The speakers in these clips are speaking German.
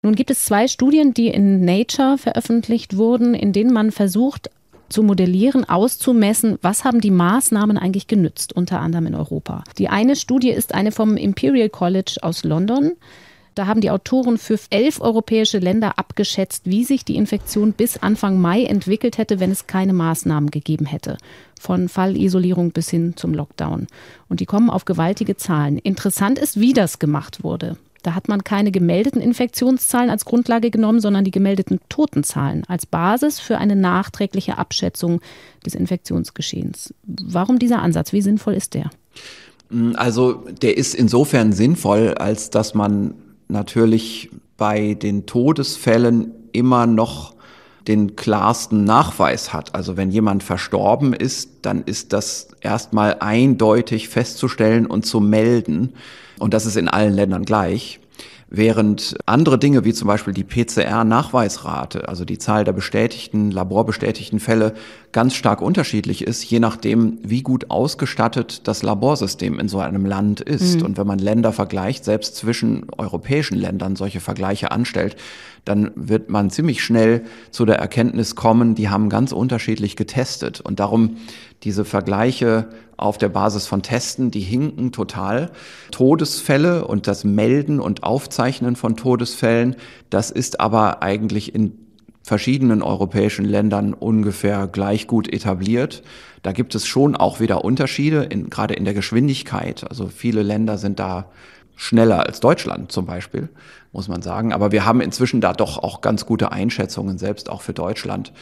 Nun gibt es zwei Studien, die in Nature veröffentlicht wurden, in denen man versucht zu modellieren, auszumessen, was haben die Maßnahmen eigentlich genützt, unter anderem in Europa. Die eine Studie ist eine vom Imperial College aus London. Da haben die Autoren für elf europäische Länder abgeschätzt, wie sich die Infektion bis Anfang Mai entwickelt hätte, wenn es keine Maßnahmen gegeben hätte. Von Fallisolierung bis hin zum Lockdown. Und die kommen auf gewaltige Zahlen. Interessant ist, wie das gemacht wurde. Da hat man keine gemeldeten Infektionszahlen als Grundlage genommen, sondern die gemeldeten Totenzahlen als Basis für eine nachträgliche Abschätzung des Infektionsgeschehens. Warum dieser Ansatz? Wie sinnvoll ist der? Mm, also der ist insofern sinnvoll, als dass man natürlich bei den Todesfällen immer noch den klarsten Nachweis hat. Also wenn jemand verstorben ist, dann ist das erstmal eindeutig festzustellen und zu melden. Und das ist in allen Ländern gleich. Während andere Dinge wie zum Beispiel die PCR-Nachweisrate, also die Zahl der bestätigten, laborbestätigten Fälle, ganz stark unterschiedlich ist, je nachdem, wie gut ausgestattet das Laborsystem in so einem Land ist. Mhm. Und wenn man Länder vergleicht, selbst zwischen europäischen Ländern solche Vergleiche anstellt, dann wird man ziemlich schnell zu der Erkenntnis kommen, die haben ganz unterschiedlich getestet. Und darum diese Vergleiche auf der Basis von Testen, die hinken total. Todesfälle und das Melden und Aufzeichnen von Todesfällen, das ist aber eigentlich in verschiedenen europäischen Ländern ungefähr gleich gut etabliert. Da gibt es schon auch wieder Unterschiede, in, gerade in der Geschwindigkeit. Also viele Länder sind da schneller als Deutschland zum Beispiel, muss man sagen. Aber wir haben inzwischen da doch auch ganz gute Einschätzungen, selbst auch für Deutschland,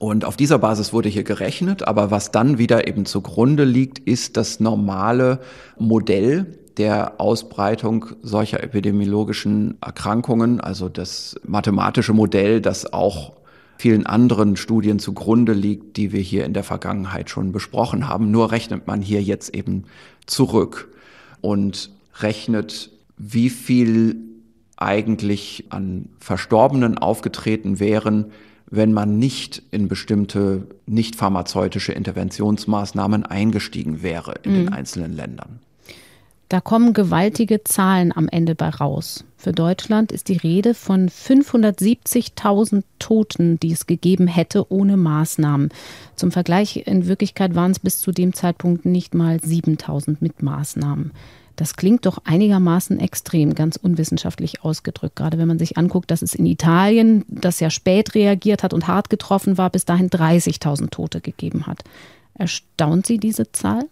und auf dieser Basis wurde hier gerechnet, aber was dann wieder eben zugrunde liegt, ist das normale Modell der Ausbreitung solcher epidemiologischen Erkrankungen, also das mathematische Modell, das auch vielen anderen Studien zugrunde liegt, die wir hier in der Vergangenheit schon besprochen haben. Nur rechnet man hier jetzt eben zurück und rechnet, wie viel eigentlich an Verstorbenen aufgetreten wären, wenn man nicht in bestimmte nicht pharmazeutische Interventionsmaßnahmen eingestiegen wäre in mhm. den einzelnen Ländern. Da kommen gewaltige Zahlen am Ende bei raus. Für Deutschland ist die Rede von 570.000 Toten, die es gegeben hätte ohne Maßnahmen. Zum Vergleich, in Wirklichkeit waren es bis zu dem Zeitpunkt nicht mal 7.000 mit Maßnahmen. Das klingt doch einigermaßen extrem, ganz unwissenschaftlich ausgedrückt. Gerade wenn man sich anguckt, dass es in Italien, das ja spät reagiert hat und hart getroffen war, bis dahin 30.000 Tote gegeben hat. Erstaunt Sie diese Zahl?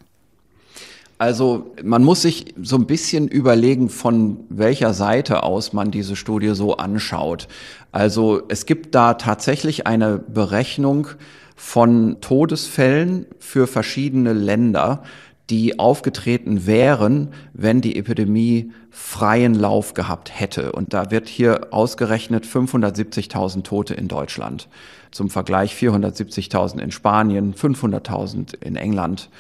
Also man muss sich so ein bisschen überlegen, von welcher Seite aus man diese Studie so anschaut. Also es gibt da tatsächlich eine Berechnung von Todesfällen für verschiedene Länder, die aufgetreten wären, wenn die Epidemie freien Lauf gehabt hätte. Und da wird hier ausgerechnet 570.000 Tote in Deutschland. Zum Vergleich 470.000 in Spanien, 500.000 in England.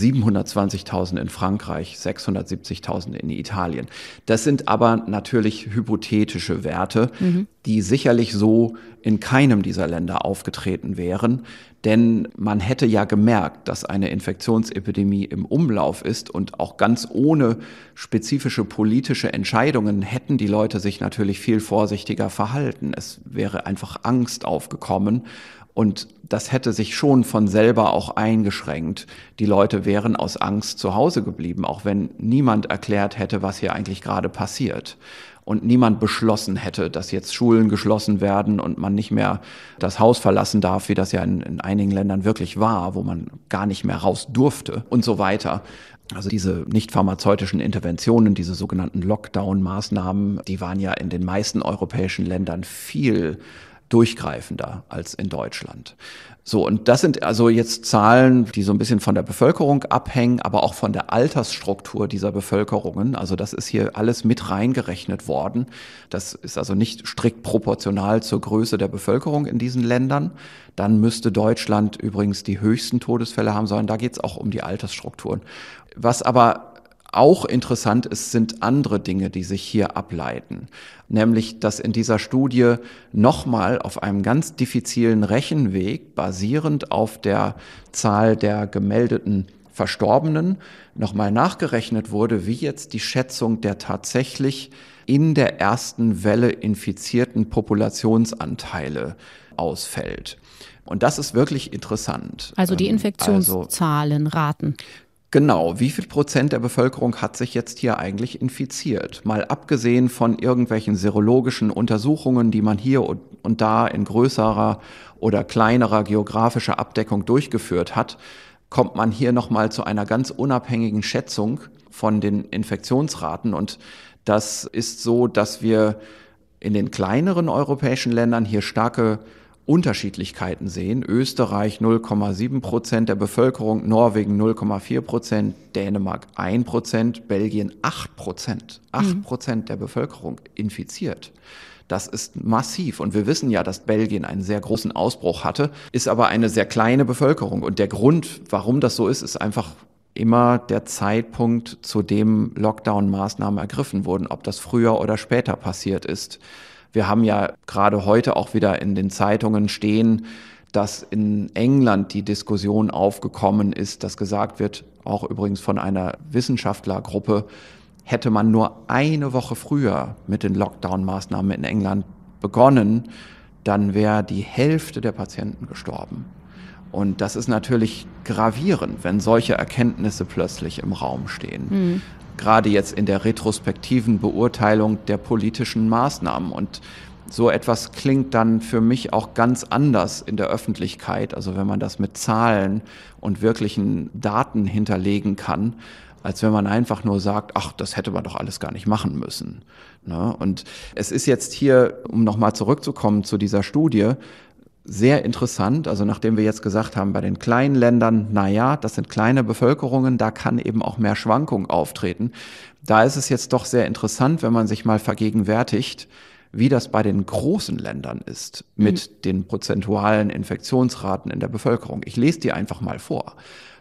720.000 in Frankreich, 670.000 in Italien. Das sind aber natürlich hypothetische Werte, mhm. die sicherlich so in keinem dieser Länder aufgetreten wären. Denn man hätte ja gemerkt, dass eine Infektionsepidemie im Umlauf ist und auch ganz ohne spezifische politische Entscheidungen hätten die Leute sich natürlich viel vorsichtiger verhalten. Es wäre einfach Angst aufgekommen und das hätte sich schon von selber auch eingeschränkt. Die Leute wären aus Angst zu Hause geblieben, auch wenn niemand erklärt hätte, was hier eigentlich gerade passiert. Und niemand beschlossen hätte, dass jetzt Schulen geschlossen werden und man nicht mehr das Haus verlassen darf, wie das ja in, in einigen Ländern wirklich war, wo man gar nicht mehr raus durfte und so weiter. Also diese nicht pharmazeutischen Interventionen, diese sogenannten Lockdown-Maßnahmen, die waren ja in den meisten europäischen Ländern viel durchgreifender als in Deutschland. So, und das sind also jetzt Zahlen, die so ein bisschen von der Bevölkerung abhängen, aber auch von der Altersstruktur dieser Bevölkerungen. Also das ist hier alles mit reingerechnet worden. Das ist also nicht strikt proportional zur Größe der Bevölkerung in diesen Ländern. Dann müsste Deutschland übrigens die höchsten Todesfälle haben sondern Da geht es auch um die Altersstrukturen. Was aber auch interessant ist, sind andere Dinge, die sich hier ableiten. Nämlich, dass in dieser Studie nochmal auf einem ganz diffizilen Rechenweg, basierend auf der Zahl der gemeldeten Verstorbenen, nochmal nachgerechnet wurde, wie jetzt die Schätzung der tatsächlich in der ersten Welle infizierten Populationsanteile ausfällt. Und das ist wirklich interessant. Also die ähm, Infektionszahlen, also, Raten. Genau, wie viel Prozent der Bevölkerung hat sich jetzt hier eigentlich infiziert? Mal abgesehen von irgendwelchen serologischen Untersuchungen, die man hier und da in größerer oder kleinerer geografischer Abdeckung durchgeführt hat, kommt man hier nochmal zu einer ganz unabhängigen Schätzung von den Infektionsraten. Und das ist so, dass wir in den kleineren europäischen Ländern hier starke Unterschiedlichkeiten sehen. Österreich 0,7 Prozent der Bevölkerung, Norwegen 0,4 Prozent, Dänemark 1 Prozent, Belgien 8 Prozent. 8 Prozent mhm. der Bevölkerung infiziert. Das ist massiv. Und wir wissen ja, dass Belgien einen sehr großen Ausbruch hatte, ist aber eine sehr kleine Bevölkerung. Und der Grund, warum das so ist, ist einfach immer der Zeitpunkt, zu dem Lockdown-Maßnahmen ergriffen wurden, ob das früher oder später passiert ist. Wir haben ja gerade heute auch wieder in den Zeitungen stehen, dass in England die Diskussion aufgekommen ist, dass gesagt wird, auch übrigens von einer Wissenschaftlergruppe, hätte man nur eine Woche früher mit den Lockdown-Maßnahmen in England begonnen, dann wäre die Hälfte der Patienten gestorben. Und das ist natürlich gravierend, wenn solche Erkenntnisse plötzlich im Raum stehen. Mhm gerade jetzt in der retrospektiven Beurteilung der politischen Maßnahmen. Und so etwas klingt dann für mich auch ganz anders in der Öffentlichkeit, also wenn man das mit Zahlen und wirklichen Daten hinterlegen kann, als wenn man einfach nur sagt, ach, das hätte man doch alles gar nicht machen müssen. Ne? Und es ist jetzt hier, um nochmal zurückzukommen zu dieser Studie, sehr interessant. Also nachdem wir jetzt gesagt haben, bei den kleinen Ländern, na ja, das sind kleine Bevölkerungen, da kann eben auch mehr Schwankung auftreten. Da ist es jetzt doch sehr interessant, wenn man sich mal vergegenwärtigt, wie das bei den großen Ländern ist mit mhm. den prozentualen Infektionsraten in der Bevölkerung. Ich lese die einfach mal vor.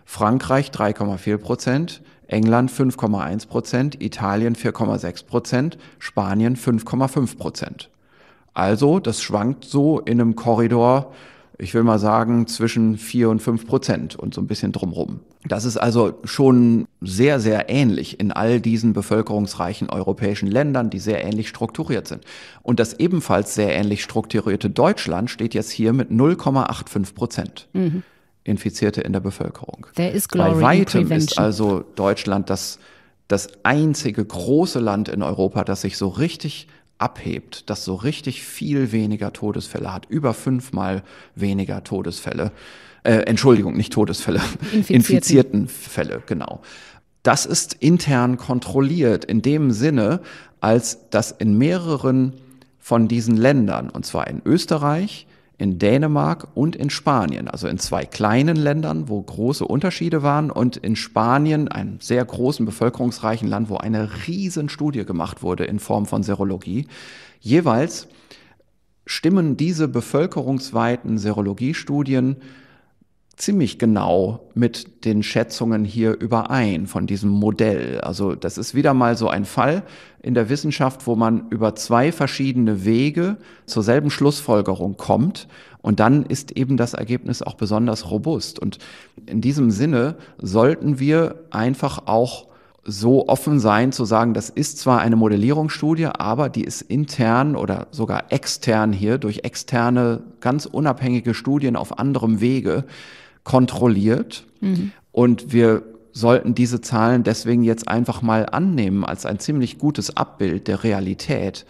Frankreich 3,4 Prozent, England 5,1 Prozent, Italien 4,6 Prozent, Spanien 5,5 Prozent. Also das schwankt so in einem Korridor, ich will mal sagen, zwischen vier und fünf Prozent und so ein bisschen drumrum. Das ist also schon sehr, sehr ähnlich in all diesen bevölkerungsreichen europäischen Ländern, die sehr ähnlich strukturiert sind. Und das ebenfalls sehr ähnlich strukturierte Deutschland steht jetzt hier mit 0,85 Prozent. Mhm. Infizierte in der Bevölkerung. There is glory Bei weitem ist also Deutschland das, das einzige große Land in Europa, das sich so richtig abhebt, das so richtig viel weniger Todesfälle hat, über fünfmal weniger Todesfälle, äh, Entschuldigung, nicht Todesfälle, infizierten. infizierten Fälle, genau. Das ist intern kontrolliert in dem Sinne, als dass in mehreren von diesen Ländern, und zwar in Österreich, in Dänemark und in Spanien, also in zwei kleinen Ländern, wo große Unterschiede waren und in Spanien, einem sehr großen bevölkerungsreichen Land, wo eine riesen Studie gemacht wurde in Form von Serologie, jeweils stimmen diese bevölkerungsweiten Serologiestudien ziemlich genau mit den Schätzungen hier überein von diesem Modell. Also das ist wieder mal so ein Fall in der Wissenschaft, wo man über zwei verschiedene Wege zur selben Schlussfolgerung kommt und dann ist eben das Ergebnis auch besonders robust. Und in diesem Sinne sollten wir einfach auch so offen sein zu sagen, das ist zwar eine Modellierungsstudie, aber die ist intern oder sogar extern hier durch externe, ganz unabhängige Studien auf anderem Wege kontrolliert. Mhm. Und wir sollten diese Zahlen deswegen jetzt einfach mal annehmen als ein ziemlich gutes Abbild der Realität.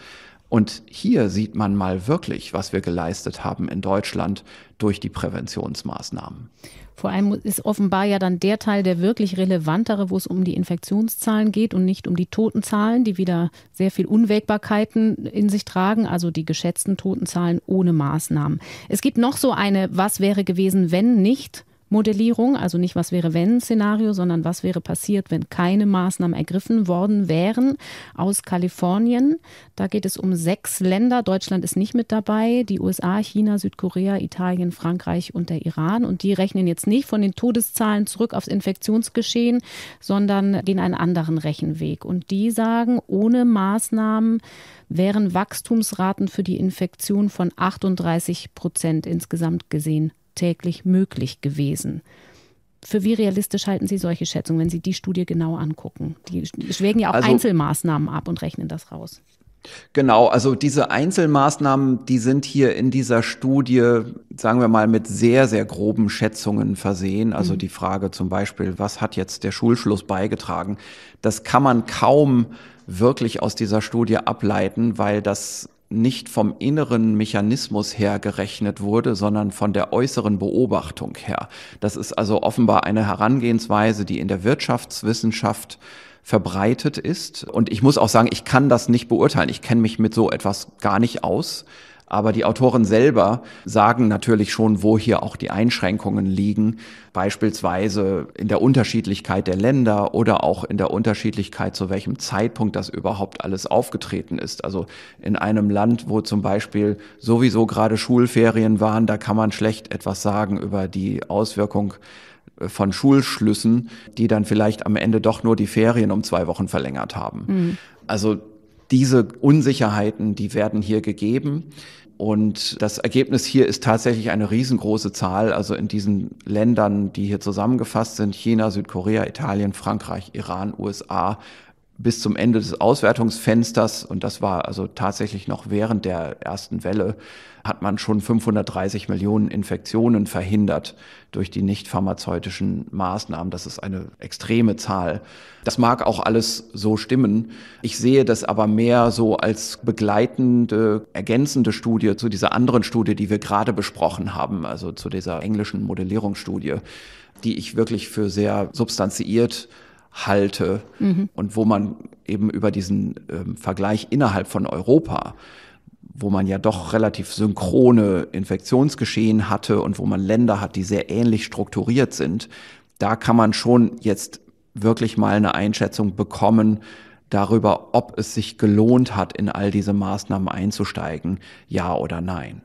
Und hier sieht man mal wirklich, was wir geleistet haben in Deutschland durch die Präventionsmaßnahmen. Vor allem ist offenbar ja dann der Teil der wirklich relevantere, wo es um die Infektionszahlen geht und nicht um die Totenzahlen, die wieder sehr viel Unwägbarkeiten in sich tragen, also die geschätzten Totenzahlen ohne Maßnahmen. Es gibt noch so eine Was wäre gewesen, wenn nicht Modellierung, also nicht was wäre wenn Szenario, sondern was wäre passiert, wenn keine Maßnahmen ergriffen worden wären aus Kalifornien. Da geht es um sechs Länder. Deutschland ist nicht mit dabei. Die USA, China, Südkorea, Italien, Frankreich und der Iran. Und die rechnen jetzt nicht von den Todeszahlen zurück aufs Infektionsgeschehen, sondern gehen einen anderen Rechenweg. Und die sagen, ohne Maßnahmen wären Wachstumsraten für die Infektion von 38 Prozent insgesamt gesehen täglich möglich gewesen. Für wie realistisch halten Sie solche Schätzungen, wenn Sie die Studie genau angucken? Die schwägen ja auch also, Einzelmaßnahmen ab und rechnen das raus. Genau, also diese Einzelmaßnahmen, die sind hier in dieser Studie, sagen wir mal, mit sehr, sehr groben Schätzungen versehen. Also mhm. die Frage zum Beispiel, was hat jetzt der Schulschluss beigetragen? Das kann man kaum wirklich aus dieser Studie ableiten, weil das nicht vom inneren Mechanismus her gerechnet wurde, sondern von der äußeren Beobachtung her. Das ist also offenbar eine Herangehensweise, die in der Wirtschaftswissenschaft verbreitet ist. Und ich muss auch sagen, ich kann das nicht beurteilen. Ich kenne mich mit so etwas gar nicht aus. Aber die Autoren selber sagen natürlich schon, wo hier auch die Einschränkungen liegen, beispielsweise in der Unterschiedlichkeit der Länder oder auch in der Unterschiedlichkeit, zu welchem Zeitpunkt das überhaupt alles aufgetreten ist. Also in einem Land, wo zum Beispiel sowieso gerade Schulferien waren, da kann man schlecht etwas sagen über die Auswirkung äh, von Schulschlüssen, die dann vielleicht am Ende doch nur die Ferien um zwei Wochen verlängert haben. Mhm. Also diese Unsicherheiten, die werden hier gegeben. Und das Ergebnis hier ist tatsächlich eine riesengroße Zahl. Also in diesen Ländern, die hier zusammengefasst sind, China, Südkorea, Italien, Frankreich, Iran, USA, bis zum Ende des Auswertungsfensters, und das war also tatsächlich noch während der ersten Welle, hat man schon 530 Millionen Infektionen verhindert durch die nicht pharmazeutischen Maßnahmen. Das ist eine extreme Zahl. Das mag auch alles so stimmen. Ich sehe das aber mehr so als begleitende, ergänzende Studie zu dieser anderen Studie, die wir gerade besprochen haben, also zu dieser englischen Modellierungsstudie, die ich wirklich für sehr substanziiert halte mhm. und wo man eben über diesen ähm, Vergleich innerhalb von Europa, wo man ja doch relativ synchrone Infektionsgeschehen hatte und wo man Länder hat, die sehr ähnlich strukturiert sind, da kann man schon jetzt wirklich mal eine Einschätzung bekommen, darüber, ob es sich gelohnt hat, in all diese Maßnahmen einzusteigen, ja oder nein.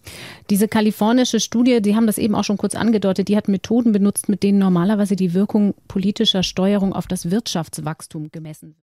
Diese kalifornische Studie, Sie haben das eben auch schon kurz angedeutet, die hat Methoden benutzt, mit denen normalerweise die Wirkung politischer Steuerung auf das Wirtschaftswachstum gemessen wird.